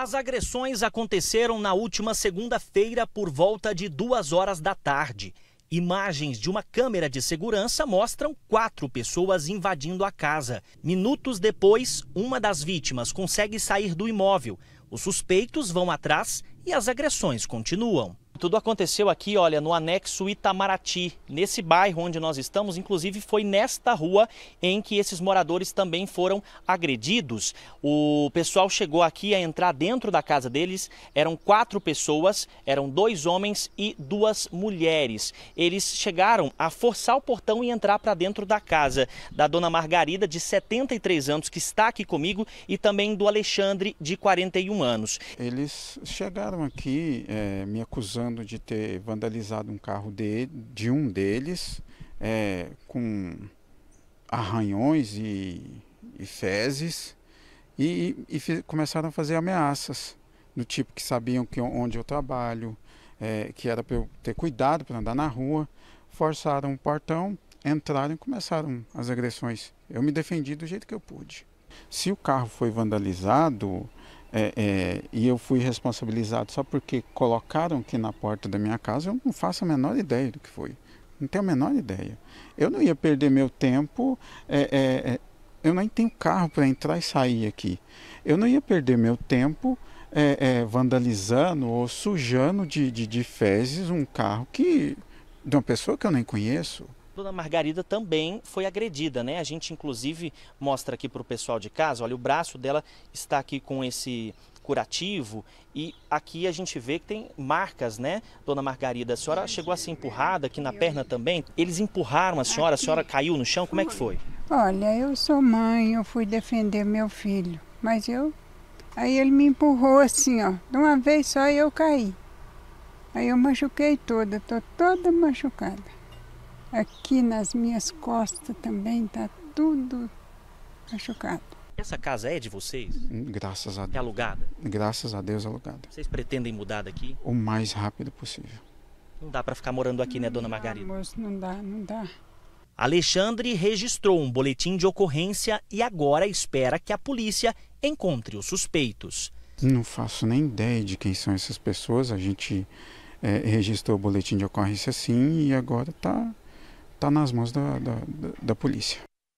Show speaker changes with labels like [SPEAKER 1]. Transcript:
[SPEAKER 1] As agressões aconteceram na última segunda-feira por volta de duas horas da tarde. Imagens de uma câmera de segurança mostram quatro pessoas invadindo a casa. Minutos depois, uma das vítimas consegue sair do imóvel. Os suspeitos vão atrás e as agressões continuam. Tudo aconteceu aqui, olha, no anexo Itamaraty, nesse bairro onde nós estamos, inclusive foi nesta rua em que esses moradores também foram agredidos. O pessoal chegou aqui a entrar dentro da casa deles, eram quatro pessoas, eram dois homens e duas mulheres. Eles chegaram a forçar o portão e entrar para dentro da casa da dona Margarida, de 73 anos, que está aqui comigo, e também do Alexandre, de 41 anos. Eles
[SPEAKER 2] chegaram aqui é, me acusando acusando de ter vandalizado um carro de, de um deles, é, com arranhões e, e fezes, e, e fiz, começaram a fazer ameaças, do tipo que sabiam que onde eu trabalho, é, que era para eu ter cuidado para andar na rua, forçaram o portão, entraram e começaram as agressões. Eu me defendi do jeito que eu pude. Se o carro foi vandalizado, é, é, e eu fui responsabilizado só porque colocaram aqui na porta da minha casa, eu não faço a menor ideia do que foi. Não tenho a menor ideia. Eu não ia perder meu tempo. É, é, é eu nem tenho carro para entrar e sair aqui. Eu não ia perder meu tempo é, vandalizando ou sujando de, de, de fezes um carro que de uma pessoa que eu nem conheço
[SPEAKER 1] dona Margarida também foi agredida, né? A gente inclusive mostra aqui para o pessoal de casa, olha, o braço dela está aqui com esse curativo e aqui a gente vê que tem marcas, né? Dona Margarida, a senhora chegou a ser empurrada aqui na perna também? Eles empurraram a senhora, a senhora caiu no chão, como é que foi?
[SPEAKER 3] Olha, eu sou mãe, eu fui defender meu filho, mas eu... Aí ele me empurrou assim, ó, de uma vez só eu caí. Aí eu machuquei toda, tô toda machucada. Aqui nas minhas costas também está tudo
[SPEAKER 1] machucado. Essa casa é de vocês? Graças a é Deus. É alugada? Graças a Deus é alugada. Vocês pretendem mudar daqui? O mais rápido possível. Não dá para ficar morando aqui, né, dona Margarida? Ah, moço,
[SPEAKER 3] não dá, não dá.
[SPEAKER 1] Alexandre registrou um boletim de ocorrência e agora espera que a polícia encontre os suspeitos. Não
[SPEAKER 2] faço nem ideia de quem são essas pessoas. A gente é, registrou o boletim de ocorrência sim e agora está está nas mãos da, da, da polícia.